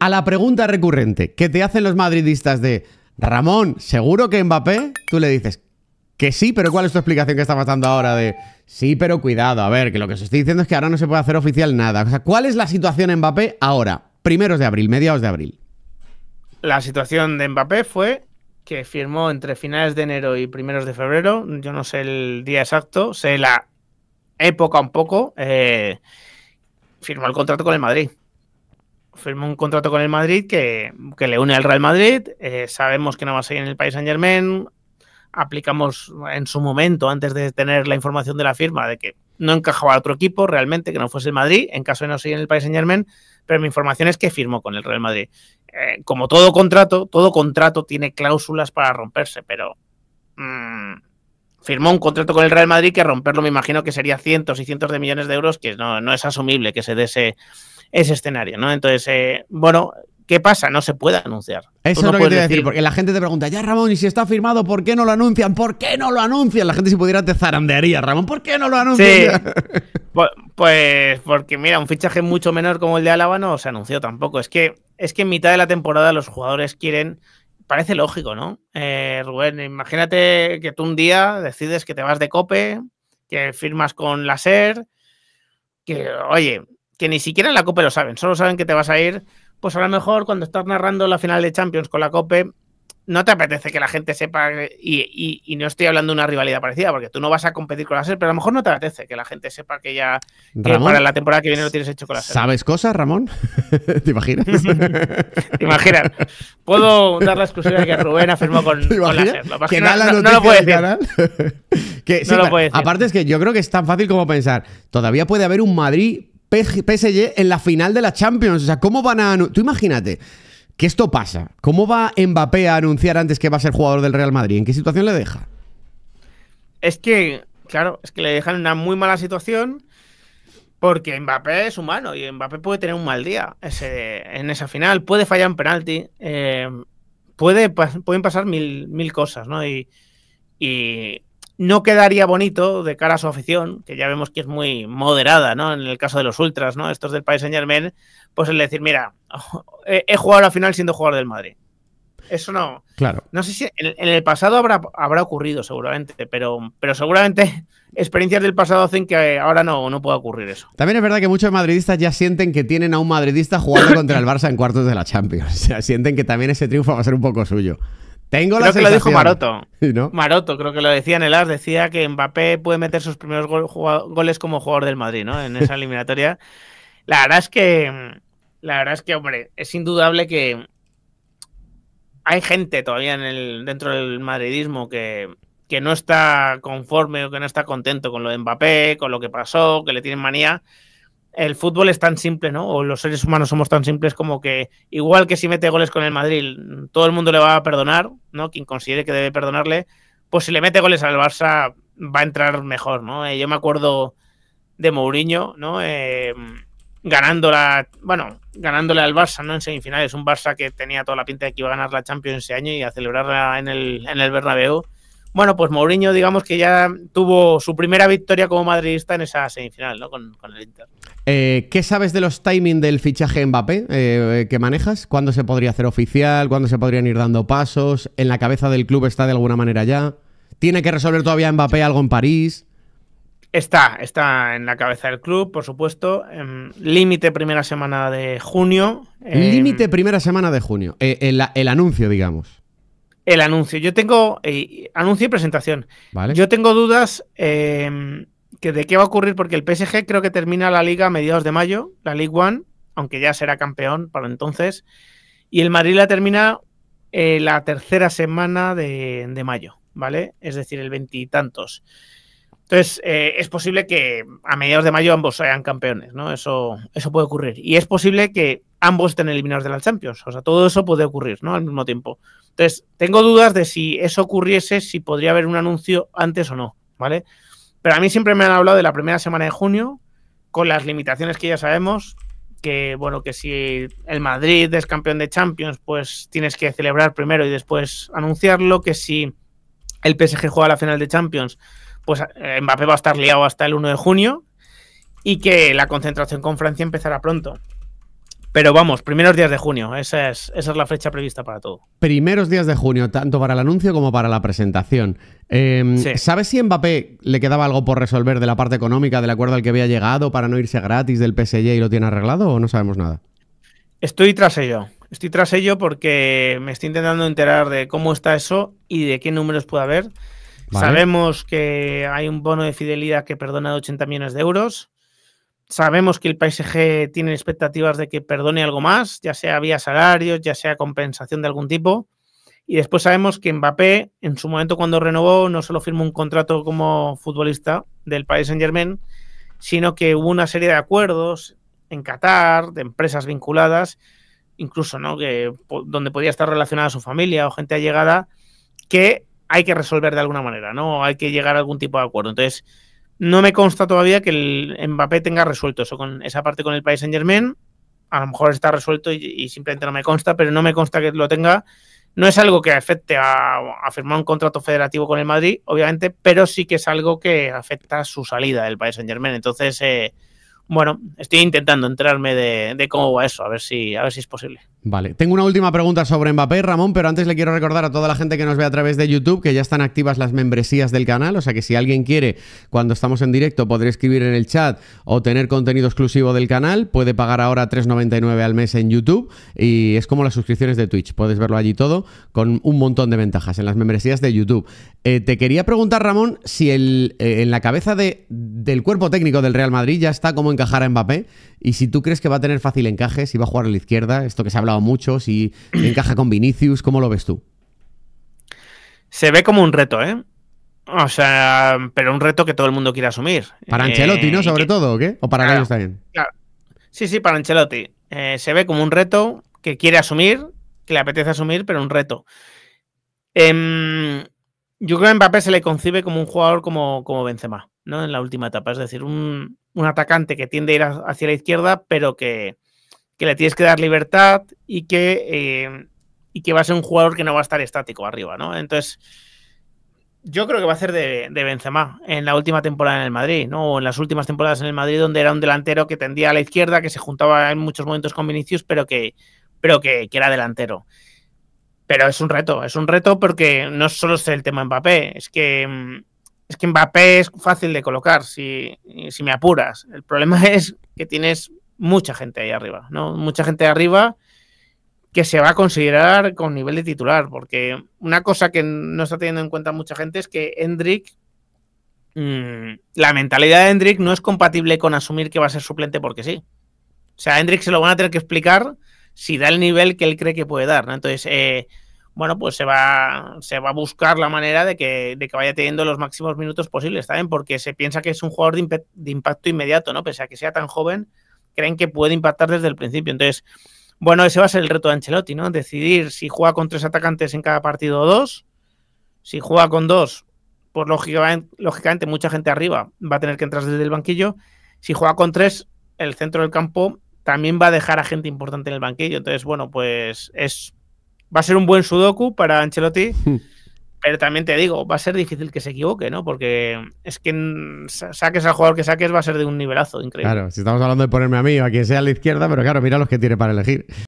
A la pregunta recurrente que te hacen los madridistas de Ramón, ¿seguro que Mbappé? Tú le dices que sí, pero ¿cuál es tu explicación que está pasando ahora de sí, pero cuidado? A ver, que lo que os estoy diciendo es que ahora no se puede hacer oficial nada. O sea, ¿cuál es la situación en Mbappé ahora, primeros de abril, mediados de abril? La situación de Mbappé fue que firmó entre finales de enero y primeros de febrero. Yo no sé el día exacto, sé la época un poco. Eh, firmó el contrato con el Madrid firmó un contrato con el Madrid que, le une al Real Madrid. Eh, sabemos que no va a seguir en el país Saint Germain. Aplicamos en su momento, antes de tener la información de la firma, de que no encajaba a otro equipo realmente que no fuese el Madrid, en caso de no seguir en el país Saint Germain. Pero mi información es que firmó con el Real Madrid. Eh, como todo contrato, todo contrato tiene cláusulas para romperse, pero mm, firmó un contrato con el Real Madrid que romperlo me imagino que sería cientos y cientos de millones de euros, que no, no es asumible que se dé ese ese escenario, ¿no? Entonces, eh, bueno, ¿qué pasa? No se puede anunciar. Eso no es lo que decir, porque la gente te pregunta, ya Ramón, y si está firmado, ¿por qué no lo anuncian? ¿Por qué no lo anuncian? La gente si pudiera te zarandearía, Ramón, ¿por qué no lo anuncian? Sí. pues porque mira, un fichaje mucho menor como el de Álava no se anunció tampoco. Es que, es que en mitad de la temporada los jugadores quieren... Parece lógico, ¿no? Eh, Rubén, imagínate que tú un día decides que te vas de cope, que firmas con la que, oye, que ni siquiera en la COPE lo saben, solo saben que te vas a ir, pues a lo mejor cuando estás narrando la final de Champions con la COPE, no te apetece que la gente sepa, y, no estoy hablando de una rivalidad parecida, porque tú no vas a competir con la SER, pero a lo mejor no te apetece que la gente sepa que ya para la temporada que viene lo tienes hecho con la SER. ¿Sabes cosas, Ramón? ¿Te imaginas? ¿Te imaginas? Puedo dar la exclusiva de que Rubén afirmó con, la SER. no, lo puede decir. Aparte es que yo creo que es tan fácil como pensar, todavía puede haber un Madrid PSG en la final de la Champions. O sea, ¿cómo van a.? Tú imagínate que esto pasa. ¿Cómo va Mbappé a anunciar antes que va a ser jugador del Real Madrid? ¿En qué situación le deja? Es que, claro, es que le dejan una muy mala situación porque Mbappé es humano y Mbappé puede tener un mal día ese, en esa final. Puede fallar un penalti. Eh, puede, pueden pasar mil, mil cosas, ¿no? y no quedaría bonito de cara a su afición, que ya vemos que es muy moderada, ¿no? En el caso de los ultras, ¿no? Estos del país Saint Germain, pues el decir, mira, he jugado la final siendo jugador del Madrid. Eso no. Claro. No sé si en, el pasado habrá, habrá ocurrido, seguramente, pero, pero seguramente experiencias del pasado hacen que ahora no, no pueda ocurrir eso. También es verdad que muchos madridistas ya sienten que tienen a un madridista jugando contra el Barça en cuartos de la Champions. O sea, sienten que también ese triunfo va a ser un poco suyo. Tengo creo que lo dijo Maroto. Maroto, creo que lo decía en el AS, decía que Mbappé puede meter sus primeros goles como jugador del Madrid, ¿no? En esa eliminatoria. la verdad es que, la verdad es que, hombre, es indudable que hay gente todavía en el, dentro del madridismo que, que no está conforme o que no está contento con lo de Mbappé, con lo que pasó, que le tienen manía el fútbol es tan simple, ¿no? O los seres humanos somos tan simples como que igual que si mete goles con el Madrid, mm, todo el mundo le va a perdonar, ¿no? Quien considere que debe perdonarle, pues si le mete goles al Barça va a entrar mejor, ¿no? Eh, yo me acuerdo de Mourinho, ¿no? Eh, bueno, ganándole al Barça, ¿no? En semifinales, un Barça que tenía toda la pinta de que iba a ganar la Champions ese año y a celebrarla en el, en el Bernabéu bueno, pues Mourinho, digamos que ya tuvo su primera victoria como madridista en esa semifinal, ¿no? Con, el Inter. Eh, ¿Qué sabes de los timings del fichaje Mbappé eh, que manejas? ¿Cuándo se podría hacer oficial? ¿Cuándo se podrían ir dando pasos? ¿En la cabeza del club está de alguna manera ya? ¿Tiene que resolver todavía Mbappé algo en París? Está, está en la cabeza del club, por supuesto. Em, límite primera semana de junio. Em, límite primera semana de junio. Eh, el, anuncio, digamos el anuncio. Yo tengo eh, anuncio y presentación. Yo tengo dudas eh, que de qué va a ocurrir porque el PSG creo que termina la liga a mediados de mayo, la League One, aunque ya será campeón para entonces, y el Madrid la termina eh, la tercera semana de, mayo, ¿vale? Es decir, el veintitantos. Entonces, eh, es posible que a mediados de mayo ambos sean campeones, ¿no? Eso, eso puede ocurrir. Y es posible que ambos estén eliminados de la Champions. O sea, todo eso puede ocurrir, ¿no? Al mismo tiempo. Entonces, tengo dudas de si eso ocurriese, si podría haber un anuncio antes o no, ¿vale? Pero a mí siempre me han hablado de la primera semana de junio, con las limitaciones que ya sabemos, que, bueno, que si el Madrid es campeón de Champions, pues tienes que celebrar primero y después anunciarlo, que si el PSG juega la final de Champions pues eh, Mbappé va a estar liado hasta el 1 de junio y que la concentración con Francia empezará pronto. Pero vamos, primeros días de junio, esa es, la fecha prevista para todo. Primeros días de junio, tanto para el anuncio como para la presentación. Em, ¿Sabes si Mbappé le quedaba algo por resolver de la parte económica del acuerdo al que había llegado para no irse gratis del PSG y lo tiene arreglado o no sabemos nada? Estoy tras ello. Estoy tras ello porque me estoy intentando enterar de cómo está eso y de qué números puede haber. Sabemos que hay un bono de fidelidad que perdona de 80 millones de euros. Sabemos que el PSG tiene expectativas de que perdone algo más, ya sea vía salarios, ya sea compensación de algún tipo. Y después sabemos que Mbappé, en su momento cuando renovó, no solo firmó un contrato como futbolista del país Saint Germain, sino que hubo una serie de acuerdos en Qatar, de empresas vinculadas, incluso ¿no? que, donde podía estar relacionada su familia o gente allegada, que hay que resolver de alguna manera, ¿no? Hay que llegar a algún tipo de acuerdo. Entonces, no me consta todavía que el Mbappé tenga resuelto eso con esa parte con el país en Germain. A lo mejor está resuelto y, simplemente no me consta, pero no me consta que lo tenga. No es algo que afecte a, firmar un contrato federativo con el Madrid, obviamente, pero sí que es algo que afecta su salida del país en Germain. Entonces, eh, bueno, estoy intentando enterarme de, de, cómo va eso, a ver si, a ver si es posible. Vale, tengo una última pregunta sobre Mbappé, Ramón, pero antes le quiero recordar a toda la gente que nos ve a través de YouTube que ya están activas las membresías del canal, o sea que si alguien quiere, cuando estamos en directo, poder escribir en el chat o tener contenido exclusivo del canal, puede pagar ahora 3,99 al mes en YouTube y es como las suscripciones de Twitch, puedes verlo allí todo con un montón de ventajas en las membresías de YouTube. Eh, te quería preguntar, Ramón, si el, eh, en la cabeza del cuerpo técnico del Real Madrid ya está cómo encajar a Mbappé y si tú crees que va a tener fácil encaje, si va a jugar a la izquierda, esto que se ha hablado mucho, si encaja con Vinicius, ¿cómo lo ves tú? Se ve como un reto, ¿eh? O sea, pero un reto que todo el mundo quiere asumir. Para eh, Ancelotti, ¿no? Sobre todo, ¿o qué? ¿O para ellos también? Sí, sí, para Ancelotti. Eh, se ve como un reto que quiere asumir, que le apetece asumir, pero un reto. Em, yo creo que a Mbappé se le concibe como un jugador como, como Benzema, ¿no? En la última etapa. Es decir, un, un atacante que tiende a ir hacia la izquierda, pero que, que le tienes que dar libertad y que, eh, y que va a ser un jugador que no va a estar estático arriba, ¿no? Entonces, yo creo que va a ser de, Benzema en la última temporada en el Madrid, ¿no? O en las últimas temporadas en el Madrid, donde era un delantero que tendía a la izquierda, que se juntaba en muchos momentos con Vinicius, pero que, pero era delantero. Pero es un reto, es un reto porque no solo es el tema Mbappé, es que mm, es que Mbappé es fácil de colocar si, me apuras. El problema es que tienes mucha gente ahí arriba, ¿no? Mucha gente arriba que se va a considerar con nivel de titular, porque una cosa que no está teniendo en cuenta mucha gente es que Hendrik, mm, la mentalidad de Hendrik no es compatible con asumir que va a ser suplente porque sí. O sea, a Hendrik se lo van a tener que explicar si da el nivel que él cree que puede dar, ¿no? Entonces, eh, bueno, pues se va, se va a buscar la manera de que, de que vaya teniendo los máximos minutos posibles también, porque se piensa que es un jugador de, impacto inmediato, ¿no? Pese a que sea tan joven, creen que puede impactar desde el principio. Entonces, bueno, ese va a ser el reto de Ancelotti, ¿no? Decidir si juega con tres atacantes en cada partido o dos. Si juega con dos, pues lógicamente, lógicamente mucha gente arriba va a tener que entrar desde el banquillo. Si juega con tres, el centro del campo también va a dejar a gente importante en el banquillo. Entonces, bueno, pues es Va a ser un buen Sudoku para Ancelotti. Hmm. pero también te digo, va a ser difícil que se equivoque, ¿no? Porque es que saques al jugador que saques va a ser de un nivelazo increíble. Claro, si estamos hablando de ponerme a mí o a quien sea a la izquierda, pero claro, mira los que tiene para elegir.